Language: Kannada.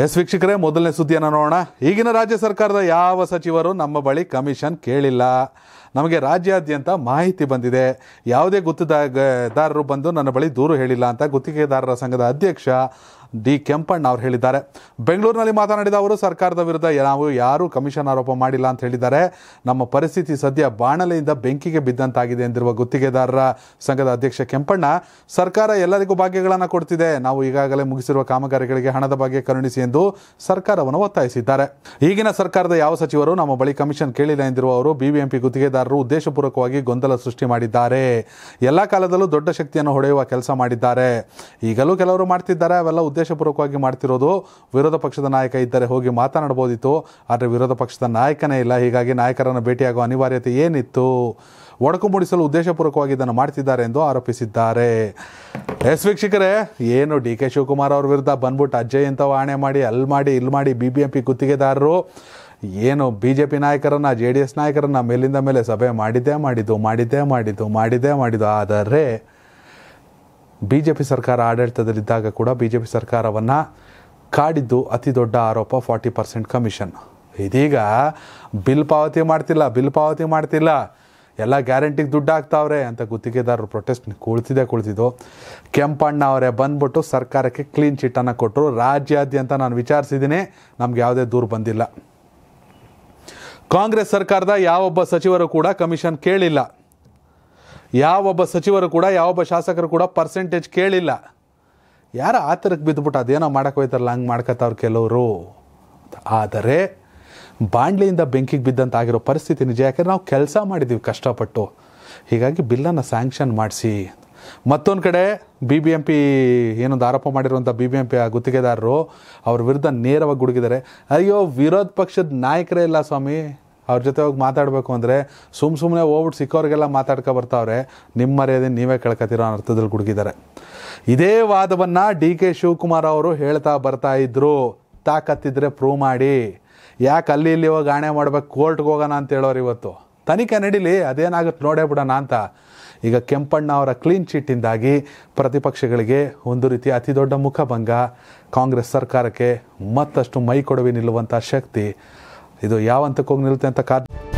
ಎಸ್ ವೀಕ್ಷಕರೇ ಮೊದಲನೇ ಸುದ್ದಿಯನ್ನು ನೋಡೋಣ ಈಗಿನ ರಾಜ್ಯ ಸರ್ಕಾರದ ಯಾವ ಸಚಿವರು ನಮ್ಮ ಬಳಿ ಕಮಿಷನ್ ಕೇಳಿಲ್ಲ ನಮಗೆ ರಾಜ್ಯಾದ್ಯಂತ ಮಾಹಿತಿ ಬಂದಿದೆ ಯಾವುದೇ ಗುತ್ತಿಗೆದಾರರು ಬಂದು ನನ್ನ ಬಳಿ ದೂರು ಹೇಳಿಲ್ಲ ಅಂತ ಗುತ್ತಿಗೆದಾರರ ಸಂಘದ ಅಧ್ಯಕ್ಷ ಡಿ ಕೆಂಪಣ್ಣ ಅವರು ಹೇಳಿದ್ದಾರೆ ಬೆಂಗಳೂರಿನಲ್ಲಿ ಮಾತನಾಡಿದ ಅವರು ಸರ್ಕಾರದ ವಿರುದ್ಧ ನಾವು ಯಾರೂ ಕಮಿಷನ್ ಆರೋಪ ಮಾಡಿಲ್ಲ ಅಂತ ಹೇಳಿದ್ದಾರೆ ನಮ್ಮ ಪರಿಸ್ಥಿತಿ ಸದ್ಯ ಬಾಣಲೆಯಿಂದ ಬೆಂಕಿಗೆ ಬಿದ್ದಂತಾಗಿದೆ ಎಂದಿರುವ ಗುತ್ತಿಗೆದಾರರ ಸಂಘದ ಅಧ್ಯಕ್ಷ ಕೆಂಪಣ್ಣ ಸರ್ಕಾರ ಎಲ್ಲರಿಗೂ ಭಾಗ್ಯಗಳನ್ನು ಕೊಡ್ತಿದೆ ನಾವು ಈಗಾಗಲೇ ಮುಗಿಸಿರುವ ಕಾಮಗಾರಿಗಳಿಗೆ ಹಣದ ಬಗ್ಗೆ ಕರುಣಿಸಿ ಎಂದು ಸರ್ಕಾರವನ್ನು ಒತ್ತಾಯಿಸಿದ್ದಾರೆ ಈಗಿನ ಸರ್ಕಾರದ ಯಾವ ಸಚಿವರು ನಮ್ಮ ಬಳಿ ಕಮಿಷನ್ ಕೇಳಿಲ್ಲ ಎಂದಿರುವ ಅವರು ಬಿಬಿಎಂಪಿ ಗುತ್ತಿಗೆದಾರ ಮತದಾರರು ಉದ್ದೇಶಪೂರ್ವಕವಾಗಿ ಗೊಂದಲ ಸೃಷ್ಟಿ ಮಾಡಿದ್ದಾರೆ ಎಲ್ಲ ಕಾಲದಲ್ಲೂ ದೊಡ್ಡ ಶಕ್ತಿಯನ್ನು ಹೊಡೆಯುವ ಕೆಲಸ ಮಾಡಿದ್ದಾರೆ ಈಗಲೂ ಕೆಲವರು ಮಾಡ್ತಿದ್ದಾರೆ ಅವೆಲ್ಲ ಉದ್ದೇಶಪೂರ್ವಕವಾಗಿ ಮಾಡ್ತಿರೋದು ವಿರೋಧ ಪಕ್ಷದ ನಾಯಕ ಇದ್ದರೆ ಹೋಗಿ ಮಾತನಾಡಬಹುದಿತ್ತು ಆದರೆ ವಿರೋಧ ಪಕ್ಷದ ನಾಯಕನೇ ಇಲ್ಲ ಹೀಗಾಗಿ ನಾಯಕರನ್ನು ಭೇಟಿಯಾಗುವ ಅನಿವಾರ್ಯತೆ ಏನಿತ್ತು ಒಡಕು ಮೂಡಿಸಲು ಉದ್ದೇಶಪೂರ್ವಕವಾಗಿ ಇದನ್ನು ಮಾಡ್ತಿದ್ದಾರೆ ಎಂದು ಆರೋಪಿಸಿದ್ದಾರೆ ಎಸ್ ವೀಕ್ಷಕರೇ ಏನು ಡಿ ಕೆ ಶಿವಕುಮಾರ್ ಅವ್ರ ವಿರುದ್ಧ ಬಂದ್ಬಿಟ್ಟು ಅಜ್ಜಯ್ ಅಂತ ವಾಣೆ ಮಾಡಿ ಅಲ್ಲಿ ಮಾಡಿ ಇಲ್ಲಿ ಮಾಡಿ ಬಿ ಬಿ ಎಂ ಪಿ ಗುತ್ತಿಗೆದಾರರು ಏನು ಬಿ ಜೆ ಪಿ ನಾಯಕರನ್ನು ಜೆ ಡಿ ಎಸ್ ನಾಯಕರನ್ನು ಮೇಲಿಂದ ಮೇಲೆ ಸಭೆ ಮಾಡಿದ್ದೇ ಮಾಡಿದ್ದು ಮಾಡಿದ್ದೇ ಮಾಡಿದ್ದು ಮಾಡಿದ್ದೇ ಮಾಡಿದ್ದು ಆದರೆ ಬಿ ಜೆ ಪಿ ಸರ್ಕಾರ ಆಡಳಿತದಲ್ಲಿದ್ದಾಗ ಕೂಡ ಬಿ ಜೆ ಪಿ ಸರ್ಕಾರವನ್ನು ಕಾಡಿದ್ದು ಅತಿ ದೊಡ್ಡ ಆರೋಪ ಫಾರ್ಟಿ ಪರ್ಸೆಂಟ್ ಕಮಿಷನ್ ಇದೀಗ ಬಿಲ್ ಪಾವತಿ ಮಾಡ್ತಿಲ್ಲ ಬಿಲ್ ಪಾವತಿ ಮಾಡ್ತಿಲ್ಲ ಎಲ್ಲ ಗ್ಯಾರಂಟಿಗೆ ದುಡ್ಡು ಹಾಕ್ತಾವ್ರೆ ಅಂತ ಗುತ್ತಿಗೆದಾರರು ಪ್ರೊಟೆಸ್ಟ್ ಕುಳಿತಿದೆ ಕುಳಿತಿದ್ದು ಕೆಂಪಣ್ಣ ಅವರೇ ಬಂದ್ಬಿಟ್ಟು ಸರ್ಕಾರಕ್ಕೆ ಕ್ಲೀನ್ ಚಿಟ್ಟನ್ನು ಕೊಟ್ಟರು ರಾಜ್ಯಾದ್ಯಂತ ನಾನು ವಿಚಾರಿಸಿದ್ದೀನಿ ನಮ್ಗೆ ಯಾವುದೇ ದೂರು ಬಂದಿಲ್ಲ ಕಾಂಗ್ರೆಸ್ ಸರ್ಕಾರದ ಯಾವೊಬ್ಬ ಸಚಿವರು ಕೂಡ ಕಮಿಷನ್ ಕೇಳಿಲ್ಲ ಯಾವೊಬ್ಬ ಸಚಿವರು ಕೂಡ ಯಾವೊಬ್ಬ ಶಾಸಕರು ಕೂಡ ಪರ್ಸೆಂಟೇಜ್ ಕೇಳಿಲ್ಲ ಯಾರು ಆ ಥರಕ್ಕೆ ಬಿದ್ದುಬಿಟ್ಟು ಅದೇನೋ ಮಾಡೋಕೆ ಹೋಯ್ತಾರಲ್ಲ ಹಂಗೆ ಮಾಡ್ಕೊತಾವ್ರು ಕೆಲವರು ಆದರೆ ಬಾಂಡ್ಲಿಯಿಂದ ಬೆಂಕಿಗೆ ಬಿದ್ದಂತ ಆಗಿರೋ ಪರಿಸ್ಥಿತಿ ನಿಜ ಯಾಕಂದರೆ ನಾವು ಕೆಲಸ ಮಾಡಿದ್ದೀವಿ ಕಷ್ಟಪಟ್ಟು ಹೀಗಾಗಿ ಬಿಲ್ಲನ್ನು ಸ್ಯಾಂಕ್ಷನ್ ಮಾಡಿಸಿ ಮತ್ತೊಂದು ಕಡೆ ಬಿ ಬಿ ಎಂ ಪಿ ಏನೊಂದು ಆರೋಪ ಮಾಡಿರುವಂಥ ಬಿ ಬಿ ಎಂ ಪಿ ಗುತ್ತಿಗೆದಾರರು ಅವ್ರ ವಿರುದ್ಧ ನೇರವಾಗಿ ಗುಡುಗಿದ್ದಾರೆ ಅಯ್ಯೋ ವಿರೋಧ ಪಕ್ಷದ ನಾಯಕರೇ ಇಲ್ಲ ಸ್ವಾಮಿ ಅವ್ರ ಜೊತೆ ಹೋಗಿ ಮಾತಾಡಬೇಕು ಅಂದರೆ ಸುಮ್ಮ ಸುಮ್ಮನೆ ಹೋಗ್ಬಿಟ್ಟು ಸಿಕ್ಕೋರಿಗೆಲ್ಲ ಮಾತಾಡ್ಕೊ ಬರ್ತಾವ್ರೆ ನಿಮ್ಮ ಮರ್ಯಾದೆ ನೀವೇ ಕಳ್ಕೊತಿರೋ ಅನ್ನೋ ಅರ್ಥದಲ್ಲಿ ಗುಡುಗಿದ್ದಾರೆ ಇದೇ ವಾದವನ್ನು ಡಿ ಕೆ ಶಿವಕುಮಾರ್ ಅವರು ಹೇಳ್ತಾ ಬರ್ತಾ ಇದ್ದರು ತಾಕತ್ತಿದ್ರೆ ಪ್ರೂವ್ ಮಾಡಿ ಯಾಕೆ ಅಲ್ಲಿ ಇಲ್ಲಿ ಹೋಗಿ ಆಣೆ ಮಾಡ್ಬೇಕು ಕೋರ್ಟ್ಗೆ ಹೋಗೋಣ ಅಂತ ಹೇಳೋರು ಇವತ್ತು ತನಿಖೆ ನಡೀಲಿ ಅದೇನಾಗುತ್ತೆ ನೋಡೇ ಬಿಡೋಣ ಅಂತ ಈಗ ಕೆಂಪಣ್ಣ ಅವರ ಕ್ಲೀನ್ ಚಿಟ್ಟಿಂದಾಗಿ ಪ್ರತಿಪಕ್ಷಗಳಿಗೆ ಒಂದು ರೀತಿ ಅತಿ ದೊಡ್ಡ ಮುಖಭಂಗ ಕಾಂಗ್ರೆಸ್ ಸರ್ಕಾರಕ್ಕೆ ಮತ್ತಷ್ಟು ಮೈ ಕೊಡವಿ ನಿಲ್ಲುವಂಥ ಶಕ್ತಿ ಇದು ಯಾವ ಹಂತಕ್ಕೆ ಹೋಗಿ ನಿಲ್ಲುತ್ತೆ ಅಂತ ಕಾದ್